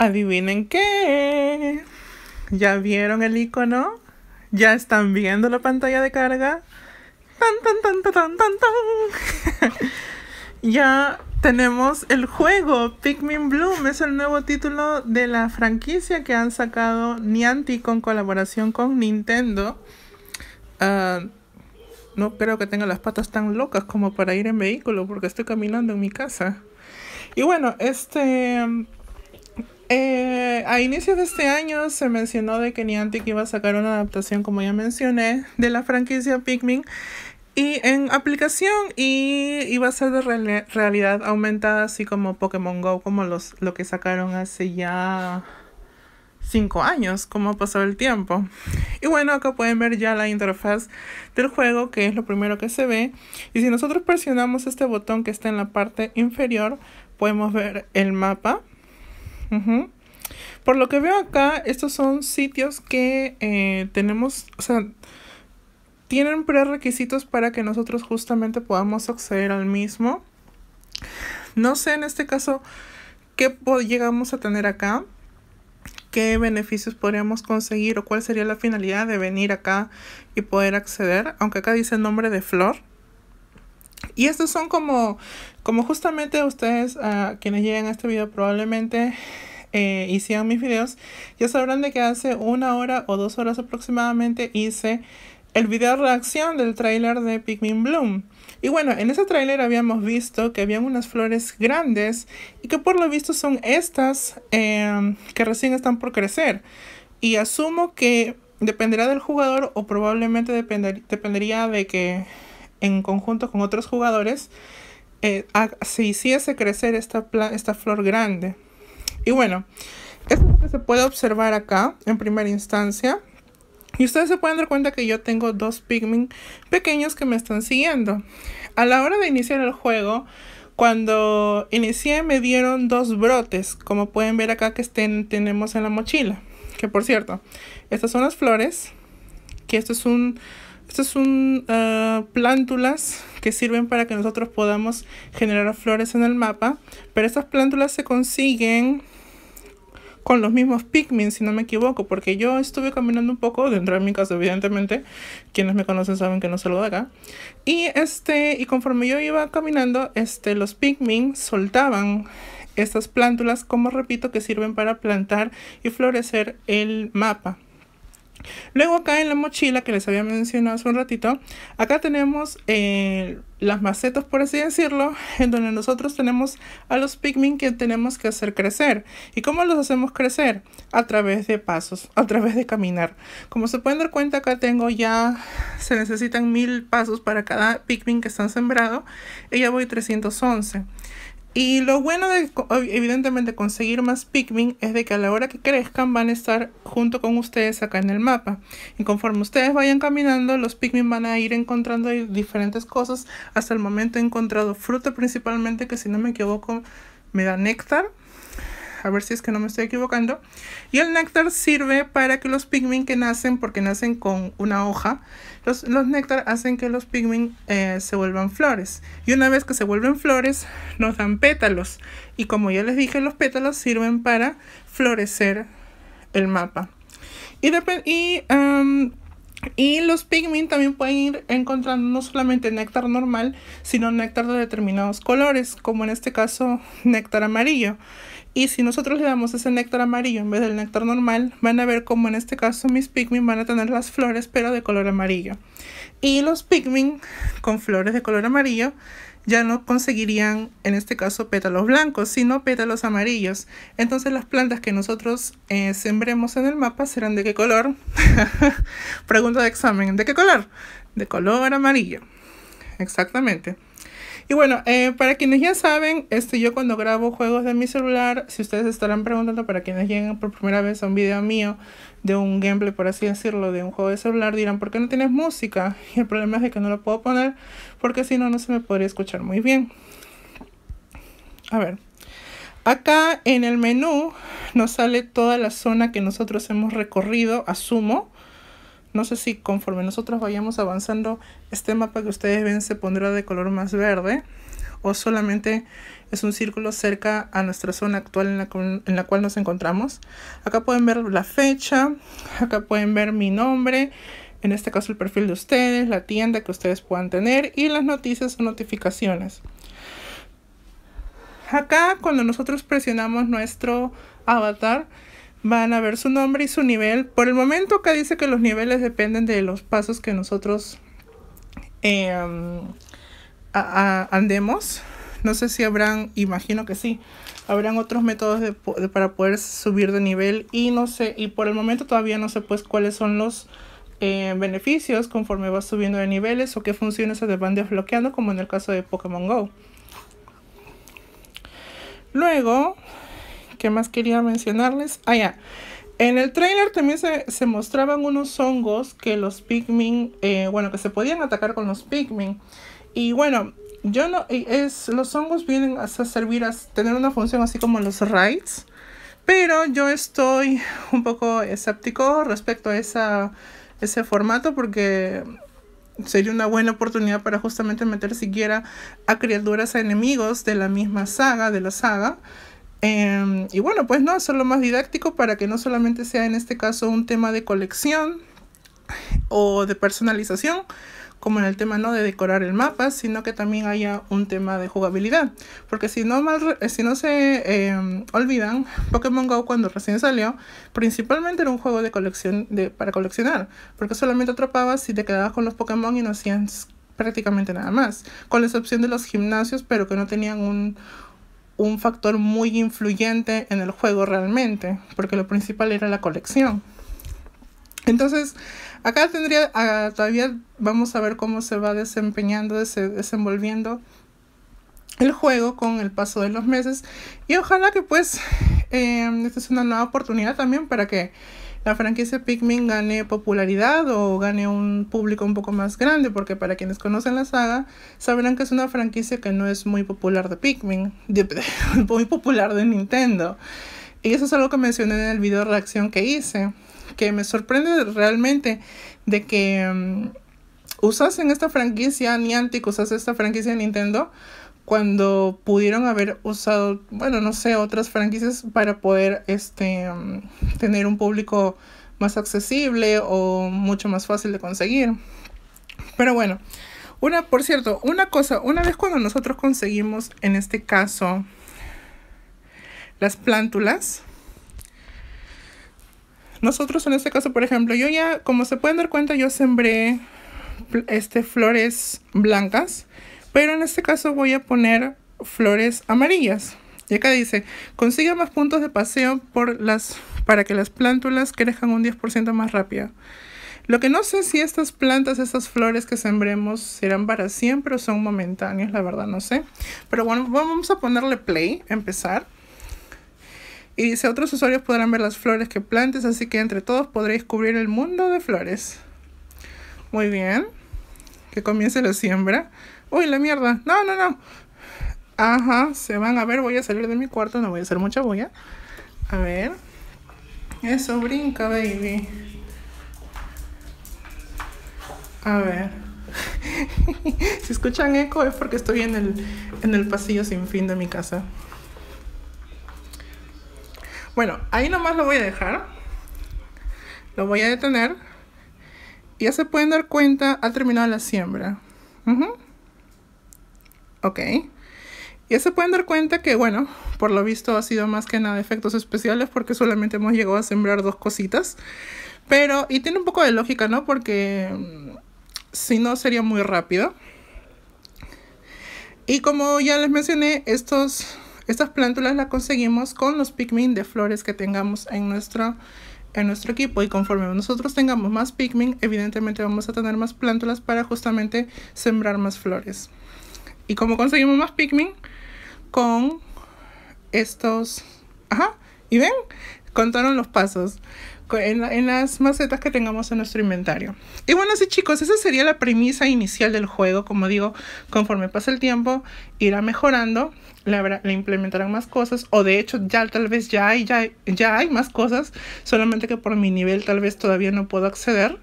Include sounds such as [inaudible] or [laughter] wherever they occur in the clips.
Adivinen qué. ¿Ya vieron el icono? ¿Ya están viendo la pantalla de carga? ¡Tan, tan, tan, tan, tan, tan! [laughs] ya tenemos el juego Pikmin Bloom. Es el nuevo título de la franquicia que han sacado Niantic con colaboración con Nintendo. Ah, no creo que tenga las patas tan locas como para ir en vehículo porque estoy caminando en mi casa. Y bueno, este eh, a inicios de este año se mencionó de que Niantic iba a sacar una adaptación, como ya mencioné, de la franquicia Pikmin y en aplicación y iba a ser de realidad aumentada, así como Pokémon Go, como los, lo que sacaron hace ya cinco años, como ha pasado el tiempo. Y bueno, acá pueden ver ya la interfaz del juego, que es lo primero que se ve. Y si nosotros presionamos este botón que está en la parte inferior, podemos ver el mapa por lo que veo acá, estos son sitios que eh, tenemos, o sea, tienen prerequisitos para que nosotros justamente podamos acceder al mismo. No sé en este caso qué llegamos a tener acá, qué beneficios podríamos conseguir o cuál sería la finalidad de venir acá y poder acceder, aunque acá dice nombre de flor. Y estos son como, como justamente ustedes, a ah, quienes llegan a este video probablemente hicieron eh, mis videos, ya sabrán de que hace una hora o dos horas aproximadamente hice el video reacción del tráiler de Pikmin Bloom. Y bueno, en ese tráiler habíamos visto que habían unas flores grandes y que por lo visto son estas em, que recién están por crecer. Y asumo que dependerá del jugador o probablemente dependería de que en conjunto con otros jugadores eh, se hiciese crecer esta, esta flor grande. Y bueno, eso es lo que se puede observar acá en primera instancia. Y ustedes se pueden dar cuenta que yo tengo dos pigmen pequeños que me están siguiendo. A la hora de iniciar el juego, cuando inicié me dieron dos brotes, como pueden ver acá que estén, tenemos en la mochila. Que por cierto, estas son las flores, que esto es un estas son ah, plántulas que sirven para que nosotros podamos generar flores en el mapa. Pero estas plántulas se consiguen con los mismos Pikmin, si no me equivoco, porque yo estuve caminando un poco dentro de mi casa, evidentemente. Quienes me conocen saben que no se lo haga, Y este, y conforme yo iba caminando, este, los Pikmin soltaban estas plántulas, como repito, que sirven para plantar y florecer el mapa. Luego acá en la mochila que les había mencionado hace un ratito, acá tenemos eh, las macetas, por así decirlo, [laughs] en donde nosotros tenemos a los Pikmin que tenemos que hacer crecer. ¿Y cómo los hacemos crecer? A través de pasos, [laughs] a través de caminar. Como se pueden dar cuenta, acá tengo ya, [sighs] se necesitan mil pasos para cada Pikmin que están sembrado. Y ya voy 311. Y lo bueno de, evidentemente, conseguir más Pikmin es de que a la hora que crezcan van a estar junto con ustedes acá en el mapa. Y conforme ustedes vayan caminando, los Pikmin van a ir encontrando diferentes cosas. Hasta el momento he encontrado fruta principalmente, que si no me equivoco me da néctar a ver si es que no me estoy equivocando. Y el néctar sirve para que los pigmin que nacen, porque nacen con una hoja, los, los néctar hacen que los pigmins eh, se vuelvan flores. Y una vez que se vuelven flores, nos dan pétalos. Y como ya les dije, los pétalos sirven para florecer el mapa. Y, y los pigmin también pueden ir encontrando no solamente néctar normal, sino néctar de determinados colores, como en este caso néctar amarillo. Y si nosotros le damos ese néctar amarillo en vez del néctar normal, van a ver como en este caso mis pigmin van a tener las flores pero de color amarillo. Y los pigmin con flores de color amarillo ya no conseguirían en este caso pétalos blancos, sino pétalos amarillos. Entonces las plantas que nosotros eh, sembremos en el mapa serán de qué color? [laughs] Pregunta de examen, ¿de qué color? De color amarillo. Exactamente. Y bueno, eh, para quienes ya saben, este, yo cuando grabo juegos de mi celular, si ustedes estarán preguntando, para quienes lleguen por primera vez a un video mío de un gameplay, por así decirlo, de un juego de celular, dirán, ¿por qué no tienes música? [laughs] Y el problema es que no lo puedo poner, porque si no, no se me podría escuchar muy bien. A ver. Acá en el menú nos sale toda la zona que nosotros hemos recorrido, asumo, no sé si conforme nosotros vayamos avanzando, este mapa que ustedes ven se pondrá de color más verde o solamente es un círculo cerca a nuestra zona actual en la, en la, cual nos encontramos. Acá pueden ver la fecha, acá pueden ver mi nombre, en este caso el perfil de ustedes, la tienda que ustedes puedan tener y las noticias o notificaciones. Acá cuando nosotros presionamos nuestro avatar, van a ver su nombre y su nivel. Por el momento acá dice que los niveles dependen de los pasos que nosotros em, andemos. No sé si habrán, imagino que sí, habrán otros métodos para poder subir de nivel y no sé, y por el momento todavía no sé pues cuáles son los eh, beneficios conforme vas subiendo de niveles o qué funciones se te van desbloqueando como en el caso de Pokémon Go. Luego, ¿Qué más quería mencionarles? Ah, ya. En el trailer también se, mostraban unos hongos que los Pikmin, eh, bueno, que se podían atacar con los Pikmin. Y bueno, yo no, es, los hongos vienen a servir a tener una función así como los raids. Pero yo estoy un poco escéptico respecto a ese formato porque sería una buena oportunidad para justamente meter siquiera a criaturas enemigos de la misma saga, de la saga. Em, y bueno, pues no, hacerlo más didáctico para que no solamente sea en este caso un tema de colección o de personalización, como en el tema no de decorar el mapa, sino que también haya un tema de jugabilidad. Porque si no, si no se em, olvidan, Pokémon Go cuando recién salió, principalmente era un juego de colección de, para coleccionar, porque solamente atrapabas y te quedabas con los Pokémon y no hacías prácticamente nada más, con la excepción de los gimnasios, pero que no tenían un, un factor muy influyente en el juego realmente, porque lo principal era la colección. Entonces, acá tendría, ah, todavía vamos a ver cómo se va desempeñando, desenvolviendo el juego con el paso de los meses y ojalá que pues em, esta es una nueva oportunidad también para que la franquicia Pikmin gane popularidad o gane un público un poco más grande, porque para quienes conocen la saga, sabrán que es una franquicia que no es muy popular de Pikmin, [laughs] muy popular de Nintendo. Y eso es algo que mencioné en el video de reacción que hice, que me sorprende realmente de que mm, usasen esta franquicia Niantic, Usas esta franquicia de Nintendo cuando pudieron haber usado, bueno, no sé, otras franquicias para poder este, mm, tener un público más accesible o mucho más fácil de conseguir. Pero bueno, una, por cierto, una cosa, una vez cuando nosotros conseguimos, en este caso, las plántulas, nosotros en este caso, por ejemplo, yo ya, como se pueden dar cuenta, yo sembré este, flores blancas pero en este caso voy a poner flores amarillas. Y acá dice, consiga más puntos de paseo por las, para que las plántulas crezcan un 10% más rápido. Lo que no sé si estas plantas, estas flores que sembremos serán para siempre o son momentáneas, la verdad no sé. Pero bueno, vamos a ponerle play, empezar. Y dice, otros usuarios podrán ver las flores que plantes, así que entre todos podréis cubrir el mundo de flores. Muy bien, que comience la siembra. Uy, la mierda. No, no, no. Ajá, se van a ver. Voy a salir de mi cuarto. No voy a hacer mucha bulla. A ver. Eso, brinca, baby. A ver. [laughs] si escuchan eco es porque estoy en el, en el pasillo sin fin de mi casa. Bueno, ahí nomás lo voy a dejar. Lo voy a detener. Y Ya se pueden dar cuenta, ha terminado la siembra. Ajá. Ok. Y se pueden dar cuenta que, bueno, por lo visto ha sido más que nada efectos especiales porque solamente hemos llegado a sembrar dos cositas. Pero, y tiene un poco de lógica, ¿no? Porque mm, si no sería muy rápido. Y como ya les mencioné, estos, estas plántulas las conseguimos con los Pikmin de flores que tengamos en nuestro, en nuestro equipo. Y conforme nosotros tengamos más Pikmin, evidentemente vamos a tener más plántulas para justamente sembrar más flores. ¿Y como conseguimos más Pikmin? Con estos... Ajá, ¿y ven? Contaron los pasos en, en, las macetas que tengamos en nuestro inventario. Y bueno, sí chicos, esa sería la premisa inicial del juego. Como digo, conforme pasa el tiempo, irá mejorando, le, implementarán más cosas, o de hecho ya tal vez ya ya, ya hay más cosas, solamente que por mi nivel tal vez todavía no puedo acceder.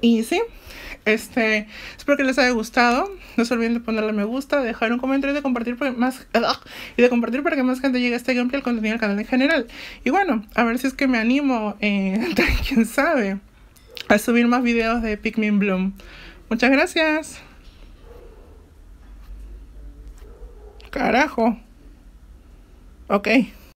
Y sí, este, espero que les haya gustado. No se olviden de ponerle me gusta, dejar un comentario y de compartir para más [laughs] y de compartir para que más gente llegue a este gameplay al contenido del canal en general. Y bueno, a ver si es que me animo, eh, [laughs] quién sabe, a subir más videos de Pikmin Bloom. Muchas gracias. Carajo. Ok.